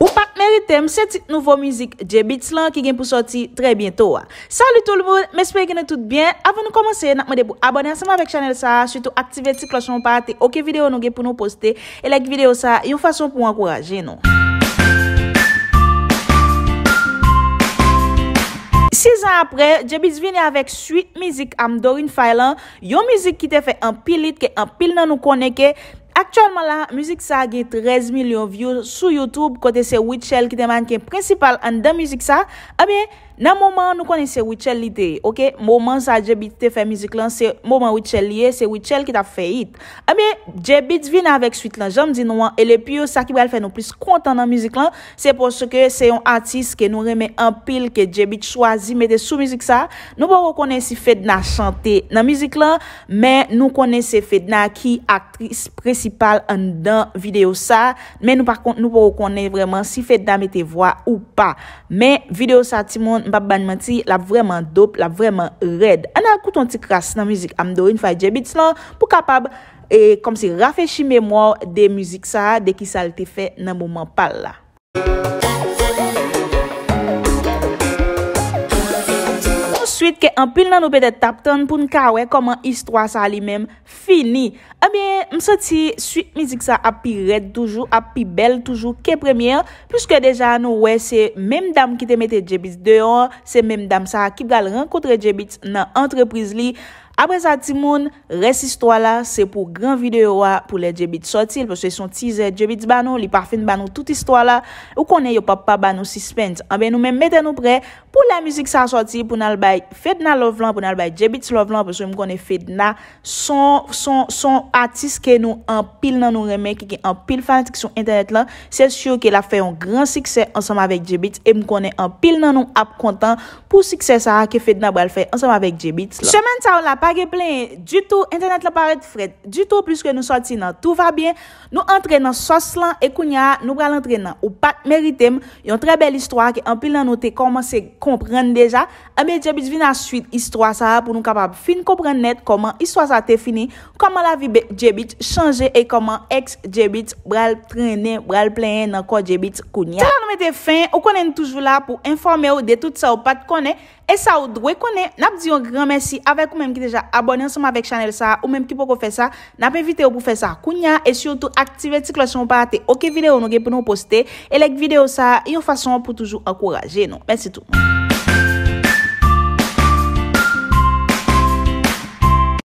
Ou pak merite m se tit nouvo mizik J-Beat lan ki gen pou soti tre bientou wa. Salou tout l voun, mè spè genè tout bien. Avou nou komanse, nan mè debou abone ansèm avèk chanel sa, sütou aktive ti klochon pati, ok videyo nou gen pou nou poste, e lèk videyo sa, yon fason pou m wakouraje nou. 🎵 6 an apre, je bis vini avek suite mizik amdorin fay lan. Yo mizik ki te fe an pilit, ke an pil nan nou koneke. Aktualman la, mizik sa ge 13 milyon view sou Youtube. Kote se 8 shell ki te manke, principal an da mizik sa, a bie... Nan mouman nou konen se wichel li te. Ok. Mouman sa Jebit te fe mizik lan. Se mouman wichel li e. Se wichel ki ta fe it. A mi. Jebit vin avek suite lan. Jam di nou an. E le piyo sa ki wè al fe nou plis kontan nan mizik lan. Se pwoske se yon artiste ke nou reme an pil. Ke Jebit chwazi mette sou mizik sa. Nou pou konen si Fedna chante nan mizik lan. Men nou konen se Fedna ki aktris precipal an dan video sa. Men nou par kont nou pou konen vreman si Fedna mette vwa ou pa. Men video sa ti moun. Mpap banman ti la vreman dope, la vreman red. Ana akouton ti kras nan müzik amdorin fay djebit slan pou kapab e, kom si rafeshi mèmwa de müzik sa de ki sal te fe nan mouman pal la. Anpil nan nou pede tapton pou nka wey koman istwa sa li menm fini. Abyen eh msoti, suit mizik sa api red toujou, api bel toujou ke premier. Puske deja nou wey se mem dam ki te mette djebit deyon, se mem dam sa ki gal renkotre djebit nan entrepriz li anpil. apre sa timoun, res istwa la, se pou gran videyo wa pou le Jebit soti, pou se son teaser Jebit banou, li parfume banou, tout istwa la, ou konen yo papa banou si spent, anbe ah nou men meten nou pre, pou la mizik sa soti, pou nan l bay Fedna lovlan, pou nan l bay Jebit lovlan, pou se m konen Fedna son, son, son artist ke nou an pil nan nou remek, ki ki an pil fans ki sou internet la, se sio ke la fe yon gran sikse ansam avek Jebit e m konen an pil nan nou ap kontan pou sikse sa a ke Fedna bo al fe ansam avek Jebit la. Se men ta ou la pa Ake plen, du tou internet la paret fred, du tou plus ke nou soti nan tout va bien. Nou entren nan sos lan e kounya, nou bral entren nan ou pat merite m. Yon tre bel istwa ki an pil nan nou te koman se kompren deja. Ame Jebit vin aswit istwa sa pou nou kapab fin kompren net koman istwa sa te fini. Koman la vibe Jebit chanje e koman ex Jebit bral trenen, bral plen nan ko Jebit kounya. Tjan nou mette fin, ou konen toujou la pou informe ou de tout sa ou pat konen. E saoud, wekone, nap diyon gran mersi avèk ou mèm ki deja abonè ansèm avèk chanel sa, ou mèm ki pou ko fè sa, nap evite ou pou fè sa akounya, e syoutou aktive etik lòsèm ou parate ok videyo nou ge pou nou postè, e lek videyo sa, yon fason pou toujou akouraje nou. Mènsi tout.